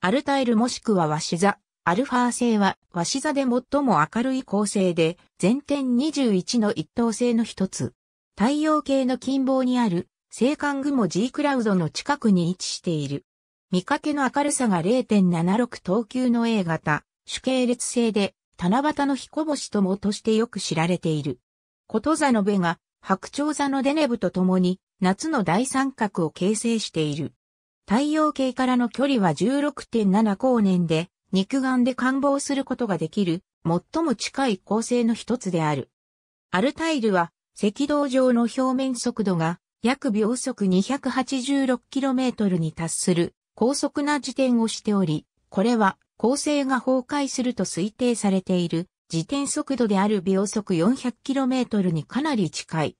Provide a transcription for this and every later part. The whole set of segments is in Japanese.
アルタイルもしくはワシ座。アルファー星はワシ座で最も明るい構成で、全天21の一等星の一つ。太陽系の近傍にある、星間雲 G クラウドの近くに位置している。見かけの明るさが0.76等級の A 型、主系列星で、七夕の彦星ともとしてよく知られている。こと座のベが、白鳥座のデネブと共に、夏の大三角を形成している。太陽系からの距離は16.7光年で、肉眼で観望することができる、最も近い恒星の一つである。アルタイルは、赤道上の表面速度が、約秒速 286km に達する、高速な時点をしており、これは、恒星が崩壊すると推定されている、時点速度である秒速 400km にかなり近い。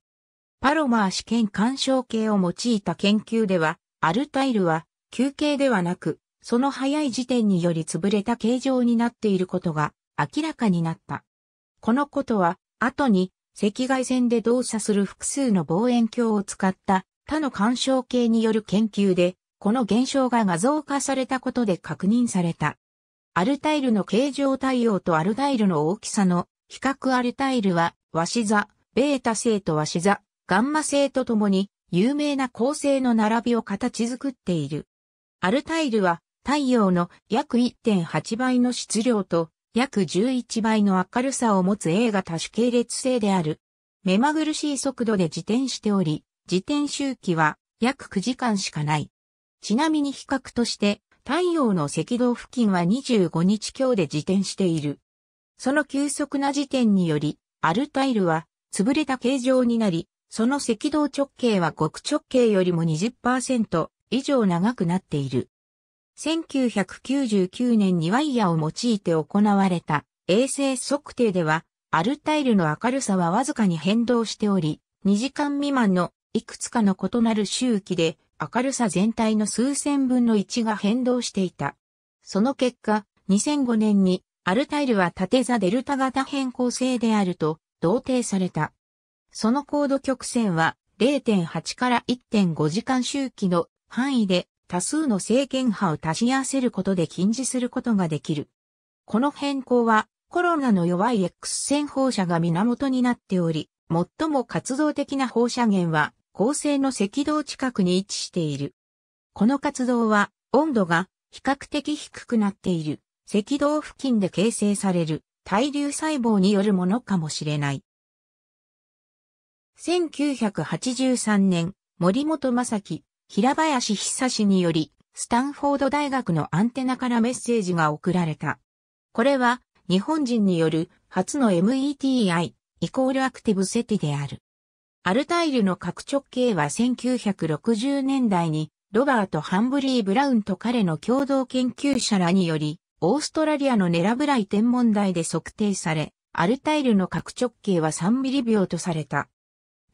パロマー試験干渉計を用いた研究では、アルタイルは休憩ではなく、その早い時点により潰れた形状になっていることが明らかになった。このことは、後に赤外線で動作する複数の望遠鏡を使った他の干渉系による研究で、この現象が画像化されたことで確認された。アルタイルの形状対応とアルタイルの大きさの比較アルタイルは、和紙座、ベータ星と和紙座、ガンマ星とともに有名な構成の並びを形作っている。アルタイルは太陽の約1.8倍の質量と約11倍の明るさを持つ A 画。多種系列性である。目まぐるしい速度で自転しており、自転周期は約9時間しかない。ちなみに比較として、太陽の赤道付近は25日強で自転している。その急速な時点により、アルタイルは潰れた形状になり、その赤道直径は極直径よりも20%以上長くなっている。1999年にワイヤーを用いて行われた衛星測定では、アルタイルの明るさはわずかに変動しており、2時間未満のいくつかの異なる周期で明るさ全体の数千分の1が変動していた。その結果、2005年にアルタイルは縦座デルタ型変更性であると同定された。その高度曲線は0.8から1.5時間周期の範囲で多数の正弦波を足し合わせることで禁じすることができる。この変更はコロナの弱い X 線放射が源になっており、最も活動的な放射源は恒星の赤道近くに位置している。この活動は温度が比較的低くなっている赤道付近で形成される対流細胞によるものかもしれない。1983年、森本正樹、平林久氏により、スタンフォード大学のアンテナからメッセージが送られた。これは、日本人による初の METI、イコールアクティブセティである。アルタイルの拡直系は1960年代にロバート・ハンブリー・ブラウンと彼の共同研究者らにより、オーストラリアのネラブライ天文台で測定され、アルタイルの拡直径は3ミリ秒とされた。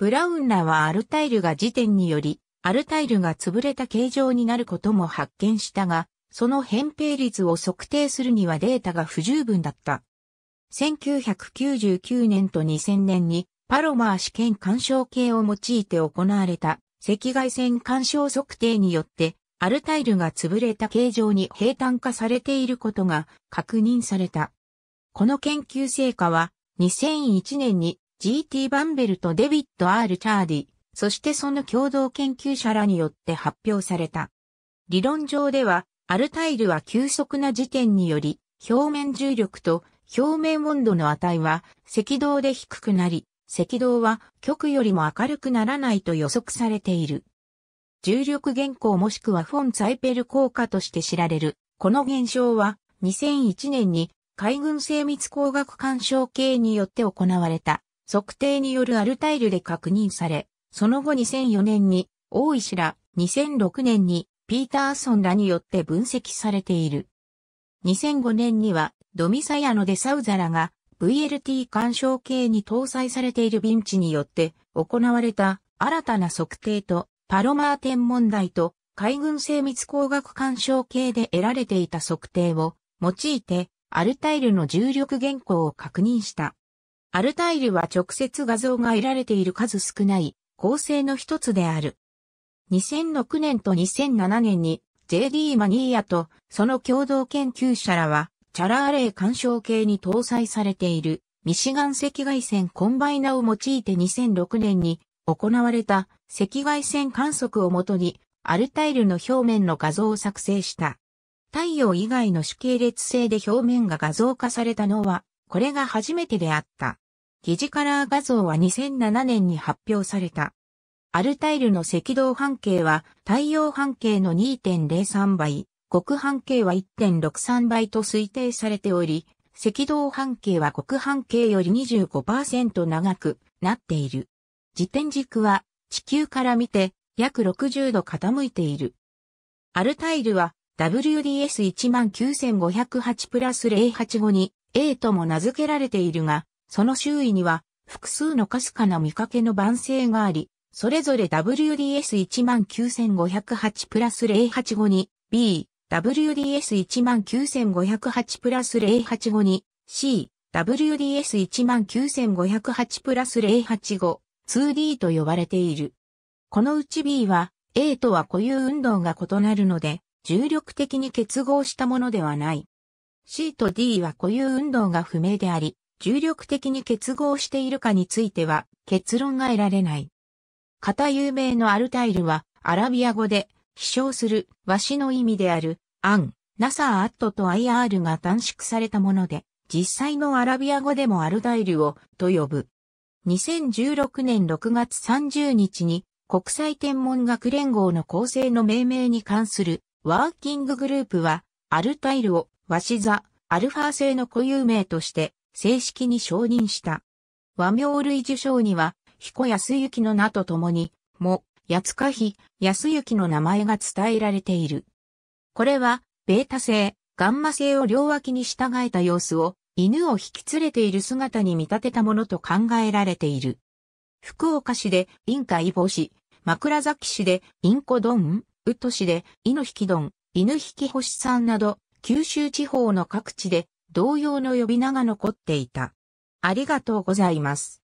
ブラウンらはアルタイルが時点により、アルタイルが潰れた形状になることも発見したが、その扁平率を測定するにはデータが不十分だった。1999年と2000年にパロマー試験干渉計を用いて行われた赤外線干渉測定によってアルタイルが潰れた形状に平坦化されていることが確認された。この研究成果は2001年に GT バンベルとデビッド・ R・ チャーディ、そしてその共同研究者らによって発表された。理論上では、アルタイルは急速な時点により、表面重力と表面温度の値は赤道で低くなり、赤道は極よりも明るくならないと予測されている。重力原稿もしくはフォン・ァイペル効果として知られる。この現象は2001年に海軍精密工学干渉系によって行われた測定によるアルタイルで確認され、その後2004年に大石ら、2006年にピーターソンらによって分析されている。2005年にはドミサヤノデサウザラが VLT 干渉計に搭載されているビンチによって行われた新たな測定とパロマー天文台と海軍精密工学干渉計で得られていた測定を用いてアルタイルの重力原稿を確認した。アルタイルは直接画像が得られている数少ない構成の一つである。2006年と2007年に JD マニーヤとその共同研究者らはチャラーレイ干渉系に搭載されているミシガン赤外線コンバイナを用いて2006年に行われた赤外線観測をもとにアルタイルの表面の画像を作成した。太陽以外の主系列性で表面が画像化されたのはこれが初めてであった。疑似カラー画像は2007年に発表された。アルタイルの赤道半径は太陽半径の2.03倍、極半径は1.63倍と推定されており、赤道半径は極半径より25%長くなっている。自転軸は地球から見て約60度傾いている。アルタイルは WDS19508 プラス085に A とも名付けられているが、その周囲には複数のかすかな見かけの番声があり、それぞれ WDS19508 プラス0852に B、WDS19508 プラス0852に C、WDS19508 プラス 0852D と呼ばれている。このうち B は A とは固有運動が異なるので、重力的に結合したものではない。C と D は固有運動が不明であり、重力的に結合しているかについては結論が得られない。型有名のアルタイルはアラビア語で、飛翔する和紙の意味である、アン、ナサーアットと IR が短縮されたもので、実際のアラビア語でもアルタイルをと呼ぶ。2016年6月30日に国際天文学連合の構成の命名に関するワーキンググループはアルタイルを和紙座アルファ製の固有名として正式に承認した。和名類受賞には、彦安幸の名と共に、も、八塚日、安幸の名前が伝えられている。これは、ベータ性、ガンマ性を両脇に従えた様子を、犬を引き連れている姿に見立てたものと考えられている。福岡市で、インカイボシ、枕崎市で、インコドン、ウッド市で、イノヒキドン、犬引き星さんなど、九州地方の各地で同様の呼び名が残っていた。ありがとうございます。